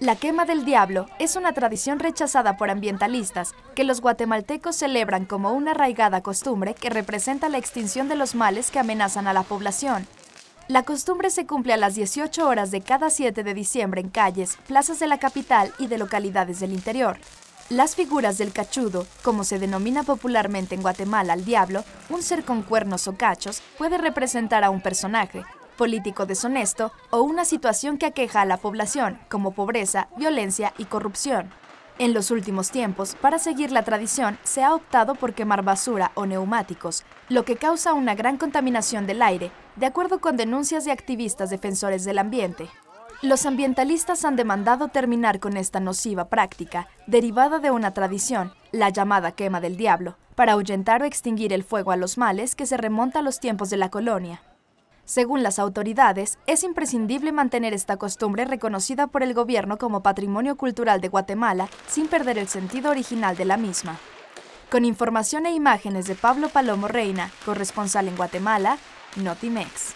La quema del diablo es una tradición rechazada por ambientalistas que los guatemaltecos celebran como una arraigada costumbre que representa la extinción de los males que amenazan a la población. La costumbre se cumple a las 18 horas de cada 7 de diciembre en calles, plazas de la capital y de localidades del interior. Las figuras del cachudo, como se denomina popularmente en Guatemala al diablo, un ser con cuernos o cachos, puede representar a un personaje, político deshonesto o una situación que aqueja a la población, como pobreza, violencia y corrupción. En los últimos tiempos, para seguir la tradición, se ha optado por quemar basura o neumáticos, lo que causa una gran contaminación del aire, de acuerdo con denuncias de activistas defensores del ambiente. Los ambientalistas han demandado terminar con esta nociva práctica, derivada de una tradición, la llamada quema del diablo, para ahuyentar o extinguir el fuego a los males que se remonta a los tiempos de la colonia. Según las autoridades, es imprescindible mantener esta costumbre reconocida por el gobierno como Patrimonio Cultural de Guatemala sin perder el sentido original de la misma. Con información e imágenes de Pablo Palomo Reina, corresponsal en Guatemala, Notimex.